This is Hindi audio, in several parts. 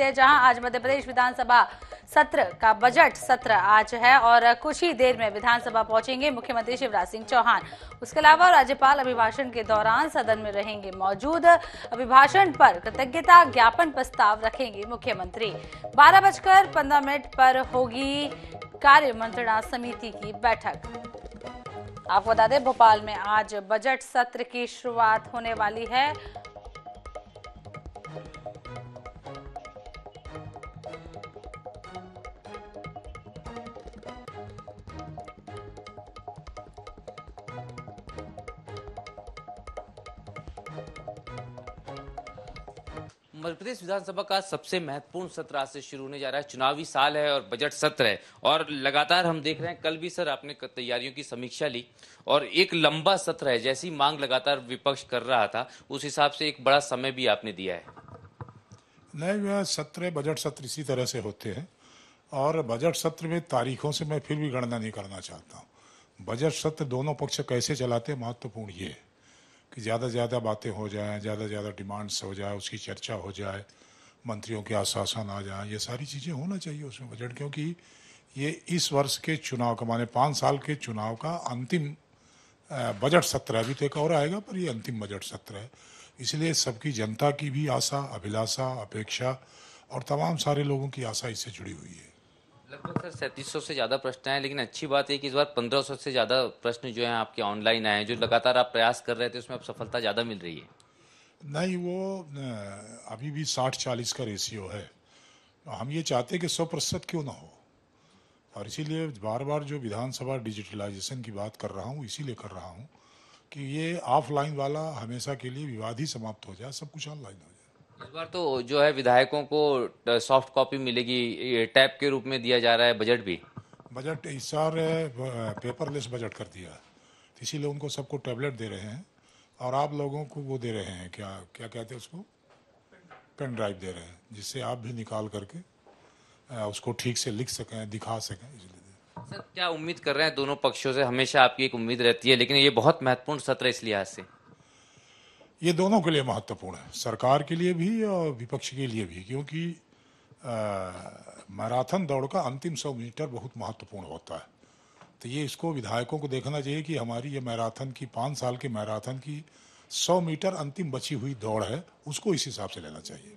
है जहां आज मध्य प्रदेश विधानसभा सत्र का बजट सत्र आज है और कुछ ही देर में विधानसभा पहुंचेंगे मुख्यमंत्री शिवराज सिंह चौहान उसके अलावा राज्यपाल अभिभाषण के दौरान सदन में रहेंगे मौजूद अभिभाषण पर कृतज्ञता ज्ञापन प्रस्ताव रखेंगे मुख्यमंत्री बारह बजकर पंद्रह मिनट पर होगी कार्य मंत्रणा समिति की बैठक आपको बता दें भोपाल में आज बजट सत्र की शुरुआत होने वाली है मध्य प्रदेश विधानसभा का सबसे महत्वपूर्ण सत्र आज से शुरू होने जा रहा है चुनावी साल है और बजट सत्र है और लगातार हम देख रहे हैं कल भी सर आपने तैयारियों की समीक्षा ली और एक लंबा सत्र है जैसी मांग लगातार विपक्ष कर रहा था उस हिसाब से एक बड़ा समय भी आपने दिया है नहीं सत्र बजट सत्र इसी तरह से होते हैं और बजट सत्र में तारीखों से मैं फिर भी गणना नहीं करना चाहता हूँ बजट सत्र दोनों पक्ष कैसे चलाते महत्वपूर्ण ये है कि ज़्यादा से ज़्यादा बातें हो जाएँ ज़्यादा से ज़्यादा डिमांड्स हो जाए उसकी चर्चा हो जाए मंत्रियों के आश्वासन आ जाएँ ये सारी चीज़ें होना चाहिए उसमें बजट क्योंकि ये इस वर्ष के चुनाव का माने पाँच साल के चुनाव का अंतिम बजट सत्र अभी तो एक और आएगा पर ये अंतिम बजट सत्र है इसलिए सबकी जनता की भी आशा अभिलाषा अपेक्षा और तमाम सारे लोगों की आशा इससे जुड़ी हुई है लगभग सर सैंतीस सौ से ज़्यादा प्रश्न आए लेकिन अच्छी बात है कि इस बार पंद्रह सौ से ज़्यादा प्रश्न जो हैं आपके ऑनलाइन आए हैं जो लगातार आप प्रयास कर रहे थे उसमें अब सफलता ज़्यादा मिल रही है नहीं वो अभी भी साठ चालीस का रेशियो है हम ये चाहते हैं कि सौ प्रतिशत क्यों ना हो और इसीलिए बार बार जो विधानसभा डिजिटलाइजेशन की बात कर रहा हूँ इसीलिए कर रहा हूँ कि ये ऑफलाइन वाला हमेशा के लिए विवाद ही समाप्त हो जाए सब कुछ ऑनलाइन हो जाए इस बार तो जो है विधायकों को सॉफ्ट कॉपी मिलेगी टैप के रूप में दिया जा रहा है बजट भी बजट इस बार पेपरलेस बजट कर दिया इसीलिए उनको सबको टैबलेट दे रहे हैं और आप लोगों को वो दे रहे हैं क्या क्या कहते हैं उसको पेन ड्राइव दे रहे हैं जिससे आप भी निकाल करके उसको ठीक से लिख सकें दिखा सकें इसलिए सर क्या उम्मीद कर रहे हैं दोनों पक्षों से हमेशा आपकी एक उम्मीद रहती है लेकिन ये बहुत महत्वपूर्ण सत्र है इस लिहाज से ये दोनों के लिए महत्वपूर्ण है सरकार के लिए भी और विपक्ष के लिए भी क्योंकि मैराथन दौड़ का अंतिम सौ मीटर बहुत महत्वपूर्ण होता है तो ये इसको विधायकों को देखना चाहिए कि हमारी ये मैराथन की पाँच साल की मैराथन की सौ मीटर अंतिम बची हुई दौड़ है उसको इस हिसाब से लेना चाहिए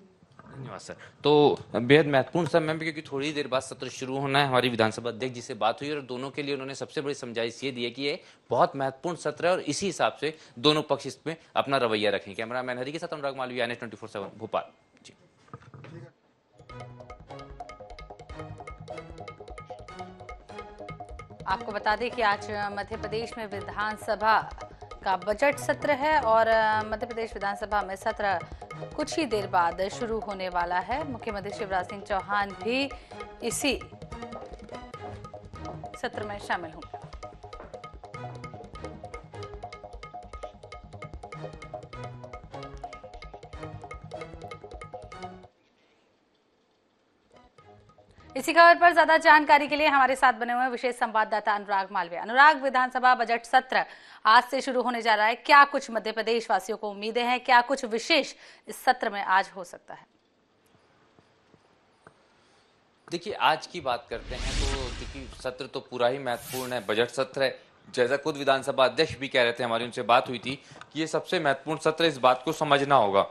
धन्यवाद सर तो बेहद महत्वपूर्ण सर मैम क्योंकि थोड़ी देर बाद सत्र शुरू होना है हमारी विधानसभा अध्यक्ष जी से बात हुई और दोनों के लिए उन्होंने सबसे बड़ी समझाइश ये दी है कि ये बहुत महत्वपूर्ण सत्र है और इसी हिसाब से दोनों पक्ष इसमें अपना रवैया रखें कैमरा मैन हरी के साथ Anurag Malviya N S twenty four seven Bhopal जी आपको बता दें कि आज मध्य प्रदेश में विधानसभा का बजट सत्र है और मध्य प्रदेश विधानसभा में सत्रह कुछ ही देर बाद शुरू होने वाला है मुख्यमंत्री शिवराज सिंह चौहान भी इसी सत्र में शामिल होंगे इसी खबर पर ज्यादा जानकारी के लिए हमारे साथ बने हुए विशेष संवाददाता अनुराग मालवीय अनुराग विधानसभा बजट सत्र आज से शुरू होने जा रहा है क्या कुछ मध्य प्रदेश वासियों को उम्मीदें हैं क्या कुछ विशेष इस सत्र में आज हो सकता है देखिए आज की बात करते हैं तो देखिए सत्र तो पूरा ही महत्वपूर्ण है बजट सत्र है जैसा खुद विधानसभा अध्यक्ष भी कह रहे थे हमारी उनसे बात हुई थी कि ये सबसे महत्वपूर्ण सत्र इस बात को समझना होगा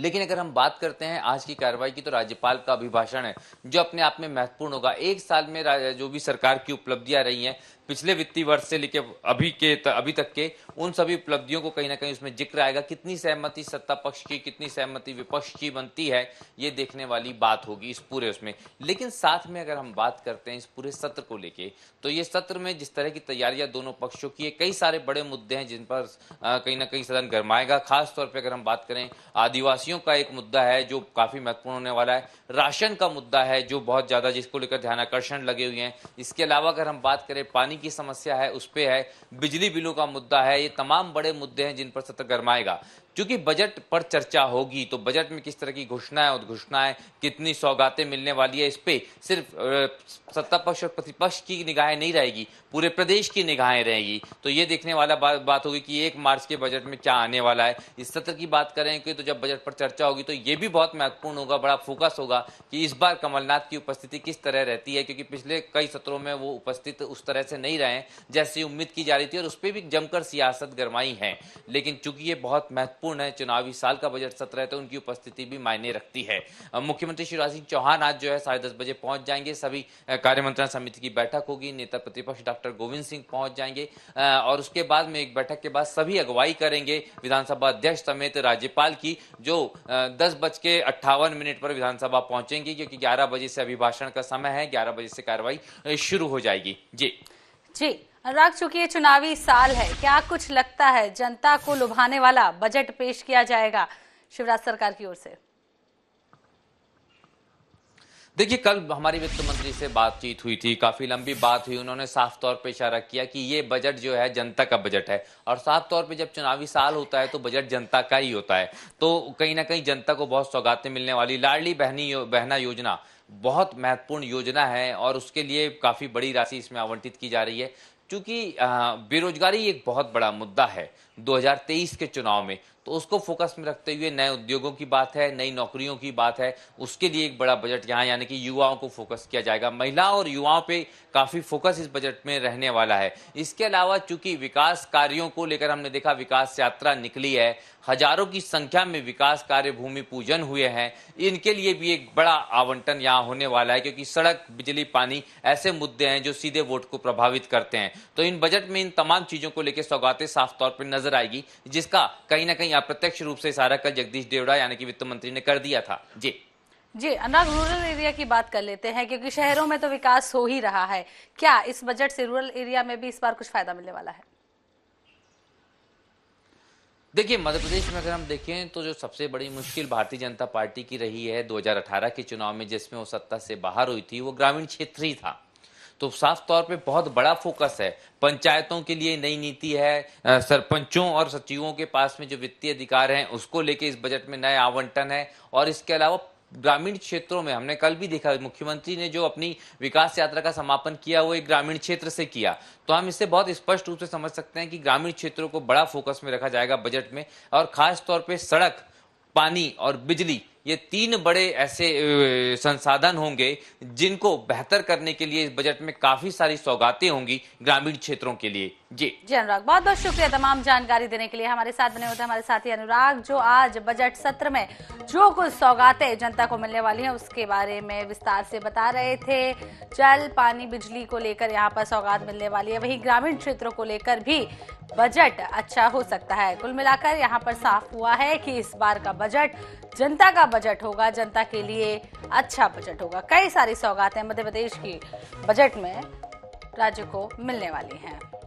लेकिन अगर हम बात करते हैं आज की कार्रवाई की तो राज्यपाल का अभिभाषण है जो अपने आप में महत्वपूर्ण होगा एक साल में जो भी सरकार की उपलब्धियां रही हैं पिछले वित्तीय वर्ष से लेकर अभी के त, अभी तक के उन सभी उपलब्धियों को कहीं ना कहीं उसमें जिक्र आएगा कितनी सहमति सत्ता पक्ष की कितनी सहमति विपक्ष की बनती है ये देखने वाली बात होगी इस पूरे उसमें लेकिन साथ में अगर हम बात करते हैं इस पूरे सत्र को लेके तो ये सत्र में जिस तरह की तैयारियां दोनों पक्षों की है कई सारे बड़े मुद्दे हैं जिन पर कहीं ना कहीं सदन गरमाएगा खासतौर पर अगर हम बात करें आदिवासियों का एक मुद्दा है जो काफी महत्वपूर्ण होने वाला है राशन का मुद्दा है जो बहुत ज्यादा जिसको लेकर ध्यान आकर्षण लगे हुए हैं इसके अलावा अगर हम बात करें पानी पानी की समस्या है उस पर है बिजली बिलों का मुद्दा है ये तमाम बड़े मुद्दे हैं जिन पर सत्र गरमाएगा चूंकि बजट पर चर्चा होगी तो बजट में किस तरह की घोषणाएं उद्घोषणाएं कितनी सौगातें मिलने वाली है इस पर सिर्फ सत्ता पक्ष और प्रतिपक्ष की निगाहें नहीं रहेगी पूरे प्रदेश की निगाहें रहेगी तो ये देखने वाला बात बात होगी कि एक मार्च के बजट में क्या आने वाला है इस सत्र की बात करें कि तो जब बजट पर चर्चा होगी तो ये भी बहुत महत्वपूर्ण होगा बड़ा फोकस होगा कि इस बार कमलनाथ की उपस्थिति किस तरह रहती है क्योंकि पिछले कई सत्रों में वो उपस्थित उस तरह से नहीं रहे जैसी उम्मीद की जा रही थी और उस पर भी जमकर सियासत गरमाई है लेकिन चूंकि ये बहुत महत्व महत्वपूर्ण है चुनावी साल का बजट सत्र है तो उनकी उपस्थिति भी मायने रखती है मुख्यमंत्री शिवराज सिंह चौहान आज जो है साढ़े दस बजे पहुंच जाएंगे सभी मंत्रणा समिति की बैठक होगी नेता प्रतिपक्ष डॉक्टर गोविंद सिंह पहुंच जाएंगे और उसके बाद में एक बैठक के बाद सभी अगुवाई करेंगे विधानसभा अध्यक्ष समेत राज्यपाल की जो दस बज के अट्ठावन मिनट पर विधानसभा पहुंचेंगी क्योंकि ग्यारह बजे से अभिभाषण का समय है ग्यारह बजे से कार्रवाई शुरू हो जाएगी जी जी अनुराग चूंकि ये चुनावी साल है क्या कुछ लगता है जनता को लुभाने वाला बजट पेश किया जाएगा शिवराज सरकार की ओर से देखिए कल हमारी वित्त मंत्री से बातचीत हुई थी काफी लंबी बात हुई उन्होंने साफ तौर पर इशारा किया कि ये बजट जो है जनता का बजट है और साफ तौर पर जब चुनावी साल होता है तो बजट जनता का ही होता है तो कहीं ना कहीं जनता को बहुत सौगातें मिलने वाली लाडली बहनी बहना योजना बहुत महत्वपूर्ण योजना है और उसके लिए काफ़ी बड़ी राशि इसमें आवंटित की जा रही है चूंकि बेरोजगारी एक बहुत बड़ा मुद्दा है 2023 के चुनाव में तो उसको फोकस में रखते हुए नए उद्योगों की बात है नई नौकरियों की बात है उसके लिए एक बड़ा बजट यहाँ यानी कि युवाओं को फोकस किया जाएगा महिलाओं और युवाओं पे काफ़ी फोकस इस बजट में रहने वाला है इसके अलावा चूंकि विकास कार्यों को लेकर हमने देखा विकास यात्रा निकली है हजारों की संख्या में विकास कार्य भूमि पूजन हुए हैं इनके लिए भी एक बड़ा आवंटन यहाँ होने वाला है क्योंकि सड़क बिजली पानी ऐसे मुद्दे हैं जो सीधे वोट को प्रभावित करते हैं तो इन बजट में इन तमाम चीज़ों को लेकर सौगातें साफ तौर पर नजर आएगी जिसका कहीं ना कहीं नहीं अप्रत्यक्ष रूप से इशारा कल जगदीश देवड़ा यानी कि वित्त मंत्री ने कर दिया था जी जी अनुराग रूरल एरिया की बात कर लेते हैं क्योंकि शहरों में तो विकास हो ही रहा है क्या इस बजट से रूरल एरिया में भी इस बार कुछ फायदा मिलने वाला है देखिए मध्य प्रदेश में अगर हम देखें तो जो सबसे बड़ी मुश्किल भारतीय जनता पार्टी की रही है 2018 के चुनाव में जिसमें वो सत्ता से बाहर हुई थी वो ग्रामीण क्षेत्र ही था तो साफ तौर पे बहुत बड़ा फोकस है पंचायतों के लिए नई नीति है सरपंचों और सचिवों के पास में जो वित्तीय अधिकार हैं उसको लेके इस बजट में नए आवंटन है और इसके अलावा ग्रामीण क्षेत्रों में हमने कल भी देखा मुख्यमंत्री ने जो अपनी विकास यात्रा का समापन किया वो एक ग्रामीण क्षेत्र से किया तो हम इससे बहुत स्पष्ट रूप से समझ सकते हैं कि ग्रामीण क्षेत्रों को बड़ा फोकस में रखा जाएगा बजट में और खास तौर पे सड़क पानी और बिजली ये तीन बड़े ऐसे संसाधन होंगे जिनको बेहतर करने के लिए इस बजट में काफी सारी सौगातें होंगी ग्रामीण क्षेत्रों के लिए जी जी अनुराग बहुत बहुत शुक्रिया तमाम जानकारी देने के लिए हमारे साथ बने होते हमारे साथी अनुराग जो आज बजट सत्र में जो कुछ सौगातें जनता को मिलने वाली हैं उसके बारे में विस्तार से बता रहे थे जल पानी बिजली को लेकर यहाँ पर सौगात मिलने वाली है वही ग्रामीण क्षेत्रों को लेकर भी बजट अच्छा हो सकता है कुल मिलाकर यहाँ पर साफ हुआ है कि इस बार का बजट जनता का बजट होगा जनता के लिए अच्छा बजट होगा कई सारी सौगातें मध्य प्रदेश की बजट में राज्य को मिलने वाली हैं